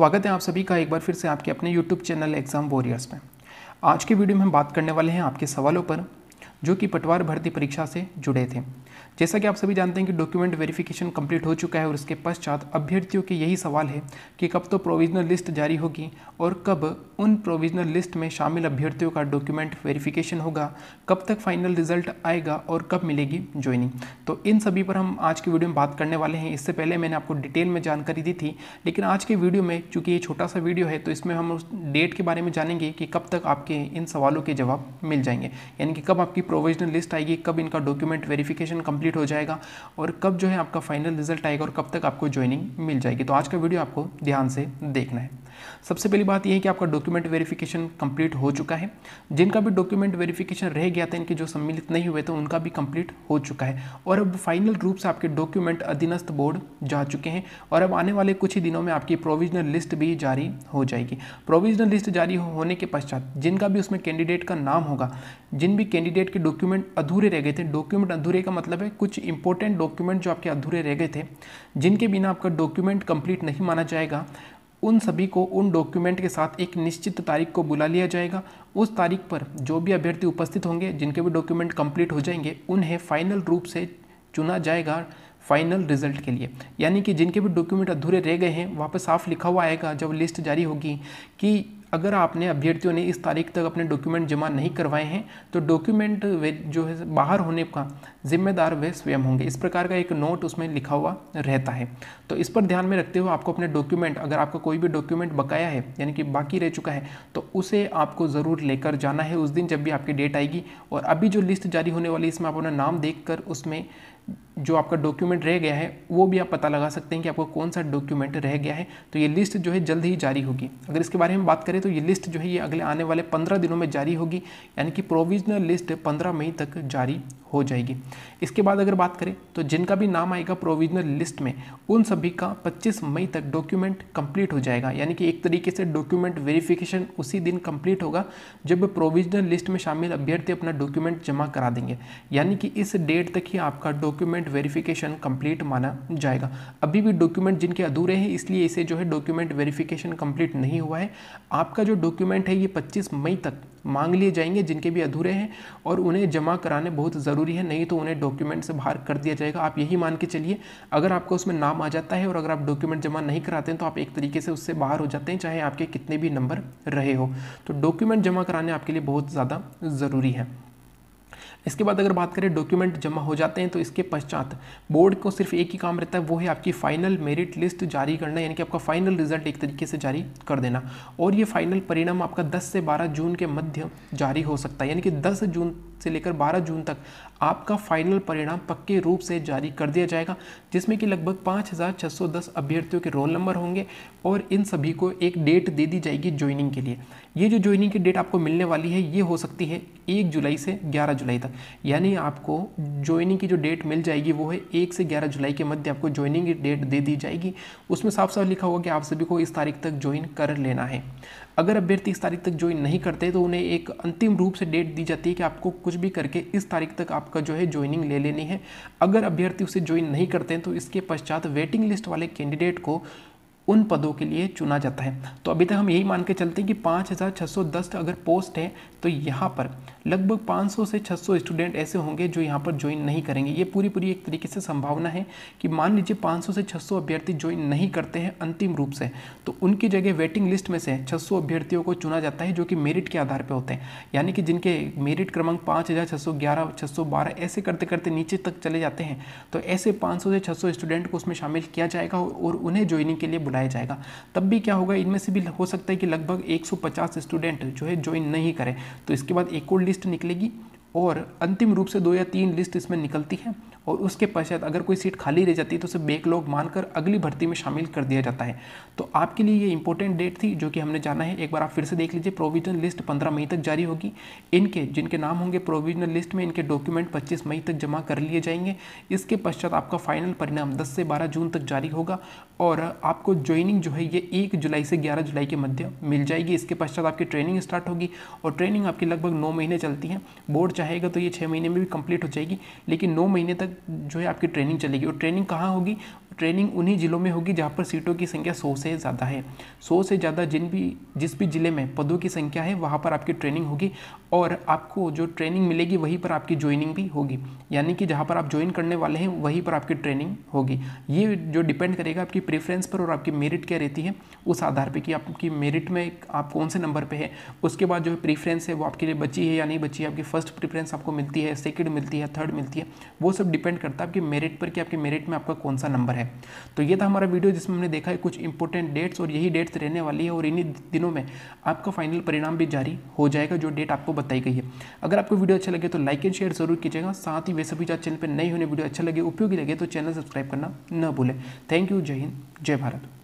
स्वागत है आप सभी का एक बार फिर से आपके अपने यूट्यूब चैनल एग्ज़ाम वॉरियर्स में आज के वीडियो में हम बात करने वाले हैं आपके सवालों पर जो कि पटवार भर्ती परीक्षा से जुड़े थे जैसा कि आप सभी जानते हैं कि डॉक्यूमेंट वेरिफिकेशन कंप्लीट हो चुका है और उसके पश्चात अभ्यर्थियों के यही सवाल है कि कब तो प्रोविजनल लिस्ट जारी होगी और कब उन प्रोविजनल लिस्ट में शामिल अभ्यर्थियों का डॉक्यूमेंट वेरिफिकेशन होगा कब तक फाइनल रिजल्ट आएगा और कब मिलेगी ज्वाइनिंग तो इन सभी पर हम आज की वीडियो में बात करने वाले हैं इससे पहले मैंने आपको डिटेल में जानकारी दी थी लेकिन आज के वीडियो में चूंकि ये छोटा सा वीडियो है तो इसमें हम उस डेट के बारे में जानेंगे कि कब तक आपके इन सवालों के जवाब मिल जाएंगे यानी कि कब आपकी प्रोविजनल लिस्ट आएगी कब इनका डॉक्यूमेंट वेरिफिकेशन कंप्लीट कंप्लीट हो जाएगा और कब जो है आपका फाइनल रिजल्ट आएगा और कब तक आपको ज्वाइनिंग मिल जाएगी तो आज का वीडियो आपको ध्यान से देखना है सबसे पहली बात यह है कि आपका डॉक्यूमेंट वेरिफिकेशन कंप्लीट हो चुका है जिनका भी डॉक्यूमेंट वेरिफिकेशन रह गया था इनके जो सम्मिलित नहीं हुए थे उनका भी कंप्लीट हो चुका है और अब फाइनल रूप से आपके डॉक्यूमेंट अधीनस्थ बोर्ड जा चुके हैं और अब आने वाले कुछ ही दिनों में आपकी प्रोविजनल लिस्ट भी जारी हो जाएगी प्रोविजनल लिस्ट जारी होने के पश्चात जिनका भी उसमें कैंडिडेट का नाम होगा जिन भी कैंडिडेट के डॉक्यूमेंट अधूरे रह गए थे डॉक्यूमेंट अधूरे का मतलब है कुछ इंपॉर्टेंट डॉक्यूमेंट जो आपके अधूरे रह गए थे जिनके बिना आपका डॉक्यूमेंट कंप्लीट नहीं माना जाएगा उन सभी को उन डॉक्यूमेंट के साथ एक निश्चित तारीख को बुला लिया जाएगा उस तारीख पर जो भी अभ्यर्थी उपस्थित होंगे जिनके भी डॉक्यूमेंट कंप्लीट हो जाएंगे उन्हें फाइनल रूप से चुना जाएगा फाइनल रिजल्ट के लिए यानी कि जिनके भी डॉक्यूमेंट अधूरे रह गए हैं वहाँ पर साफ लिखा हुआ आएगा जब लिस्ट जारी होगी कि अगर आपने अभ्यर्थियों ने इस तारीख तक अपने डॉक्यूमेंट जमा नहीं करवाए हैं तो डॉक्यूमेंट वे जो है बाहर होने का जिम्मेदार वे स्वयं होंगे इस प्रकार का एक नोट उसमें लिखा हुआ रहता है तो इस पर ध्यान में रखते हुए आपको अपने डॉक्यूमेंट अगर आपका कोई भी डॉक्यूमेंट बकाया है यानी कि बाकी रह चुका है तो उसे आपको ज़रूर लेकर जाना है उस दिन जब भी आपकी डेट आएगी और अभी जो लिस्ट जारी होने वाली इसमें आप अपना नाम देख उसमें जो आपका डॉक्यूमेंट रह गया है वो भी आप पता लगा सकते हैं कि आपका कौन सा डॉक्यूमेंट रह गया है तो ये लिस्ट जो है जल्द ही जारी होगी अगर इसके बारे में बात करें तो ये लिस्ट जो है ये अगले आने वाले पंद्रह दिनों में जारी होगी यानी कि प्रोविजनल लिस्ट पंद्रह मई तक जारी हो जाएगी इसके बाद अगर बात करें तो जिनका भी नाम आएगा प्रोविजनल लिस्ट में उन सभी का 25 मई तक डॉक्यूमेंट कंप्लीट हो जाएगा यानी कि एक तरीके से डॉक्यूमेंट वेरिफिकेशन उसी दिन कंप्लीट होगा जब प्रोविजनल लिस्ट में शामिल अभ्यर्थी अपना डॉक्यूमेंट जमा करा देंगे यानी कि इस डेट तक ही आपका डॉक्यूमेंट वेरिफिकेशन कंप्लीट माना जाएगा अभी भी डॉक्यूमेंट जिनके अधूरे हैं इसलिए इसे जो है डॉक्यूमेंट वेरिफिकेशन कंप्लीट नहीं हुआ है आपका जो डॉक्यूमेंट है ये पच्चीस मई तक मांग लिए जाएंगे जिनके भी अधूरे हैं और उन्हें जमा कराने बहुत ज़रूरी है नहीं तो उन्हें डॉक्यूमेंट से बाहर कर दिया जाएगा आप यही मान के चलिए अगर आपका उसमें नाम आ जाता है और अगर आप डॉक्यूमेंट जमा नहीं कराते हैं तो आप एक तरीके से उससे बाहर हो जाते हैं चाहे आपके कितने भी नंबर रहे हो तो डॉक्यूमेंट जमा कराने आपके लिए बहुत ज़्यादा ज़रूरी है इसके बाद अगर बात करें डॉक्यूमेंट जमा हो जाते हैं तो इसके पश्चात बोर्ड को सिर्फ एक ही काम रहता है वो है आपकी फाइनल मेरिट लिस्ट जारी करना यानी कि आपका फाइनल रिजल्ट एक तरीके से जारी कर देना और ये फाइनल परिणाम आपका 10 से 12 जून के मध्य जारी हो सकता है यानी कि 10 जून से लेकर 12 जून तक आपका फाइनल परिणाम पक्के रूप से जारी कर दिया जाएगा जिसमें कि लगभग 5610 अभ्यर्थियों के रोल नंबर होंगे और इन सभी को एक डेट दे दी जाएगी ज्वाइनिंग के लिए ये जो ज्वाइनिंग की डेट आपको मिलने वाली है ये हो सकती है एक जुलाई से ग्यारह जुलाई तक यानी आपको ज्वाइनिंग की जो डेट मिल जाएगी वो है एक से ग्यारह जुलाई के मध्य आपको ज्वाइनिंग की डेट दे दी जाएगी उसमें साफ साफ लिखा होगा कि आप सभी को इस तारीख तक ज्वाइन कर लेना है अगर अभ्यर्थी इस तारीख तक ज्वाइन नहीं करते तो उन्हें एक अंतिम रूप से डेट दी जाती है कि आपको कुछ भी करके इस तारीख तक आपका जो है ज्वाइनिंग ले लेनी है अगर अभ्यर्थी उसे ज्वाइन नहीं करते हैं तो इसके पश्चात वेटिंग लिस्ट वाले कैंडिडेट को उन पदों के लिए चुना जाता है तो अभी तक हम यही मान के चलते हैं कि 5,610 अगर पोस्ट है तो यहाँ पर लगभग 500 से 600 स्टूडेंट ऐसे होंगे जो यहाँ पर ज्वाइन नहीं करेंगे ये पूरी पूरी एक तरीके से संभावना है कि मान लीजिए 500 से 600 अभ्यर्थी ज्वाइन नहीं करते हैं अंतिम रूप से तो उनकी जगह वेटिंग लिस्ट में से सौ अभ्यर्थियों को चुना जाता है जो कि मेरिट के आधार पर होते हैं यानी कि जिनके मेरिट क्रमांक पाँच हज़ार ऐसे करते करते नीचे तक चले जाते हैं तो ऐसे पाँच से छः स्टूडेंट को उसमें शामिल किया जाएगा और उन्हें ज्वाइनिंग के लिए बुलाया लगाया जाएगा तब भी क्या होगा इनमें से भी हो सकता है कि लगभग 150 स्टूडेंट जो है ज्वाइन नहीं करें तो इसके बाद एक और लिस्ट निकलेगी और अंतिम रूप से दो या तीन लिस्ट इसमें निकलती है और उसके पश्चात अगर कोई सीट खाली रह जाती है तो उसे बैकलॉग मानकर अगली भर्ती में शामिल कर दिया जाता है तो आपके लिए ये इंपॉर्टेंट डेट थी जो कि हमने जाना है एक बार आप फिर से देख लीजिए प्रोविजनल लिस्ट पंद्रह मई तक जारी होगी इनके जिनके नाम होंगे प्रोविजनल लिस्ट में इनके डॉक्यूमेंट पच्चीस मई तक जमा कर लिए जाएंगे इसके पश्चात आपका फाइनल परिणाम दस से बारह जून तक जारी होगा और आपको ज्वाइनिंग जो है ये एक जुलाई से ग्यारह जुलाई के मध्य मिल जाएगी इसके पश्चात आपकी ट्रेनिंग स्टार्ट होगी और ट्रेनिंग आपकी लगभग नौ महीने चलती है बोर्ड चाहेगा तो ये छः महीने में भी कंप्लीट हो जाएगी लेकिन नौ महीने तक जो है आपकी ट्रेनिंग चलेगी और ट्रेनिंग कहाँ होगी ट्रेनिंग उन्हीं ज़िलों में होगी जहाँ पर सीटों की संख्या सौ से ज़्यादा है सौ से ज़्यादा जिन भी जिस भी ज़िले में पदों की संख्या है वहाँ पर आपकी ट्रेनिंग होगी और आपको जो ट्रेनिंग मिलेगी वहीं पर आपकी ज्वाइनिंग भी होगी यानी कि जहाँ पर आप ज्वाइन करने वाले हैं वहीं पर आपकी ट्रेनिंग होगी ये जो डिपेंड करेगा आपकी प्रेफरेंस पर और आपकी मेरिट क्या रहती है उस आधार पर कि आपकी मेरिट में आप कौन से नंबर पर है उसके बाद जो प्रेफरेंस है वो आपके लिए बची है या नहीं बची है आपकी फर्स्ट प्रेफरेंस आपको मिलती है सेकेंड मिलती है थर्ड मिलती है वो सब डिपेंड करता है आपकी मेरिट पर कि आपके मेरिट में आपका कौन सा नंबर है तो ये था हमारा वीडियो जिसमें हमने देखा है कुछ इंपॉर्टेंट डेट्स और यही डेट्स रहने वाली है और इन्हीं दिनों में आपका फाइनल परिणाम भी जारी हो जाएगा जो डेट आपको बताई गई है अगर आपको वीडियो अच्छा लगे तो लाइक एंड शेयर जरूर कीजिएगा साथ ही वैसे भी जो चैनल पर नई होने वीडियो अच्छा लगे उपयोगी लगे तो चैनल सब्सक्राइब करना न भूलें थैंक यू जय हिंद जय भारत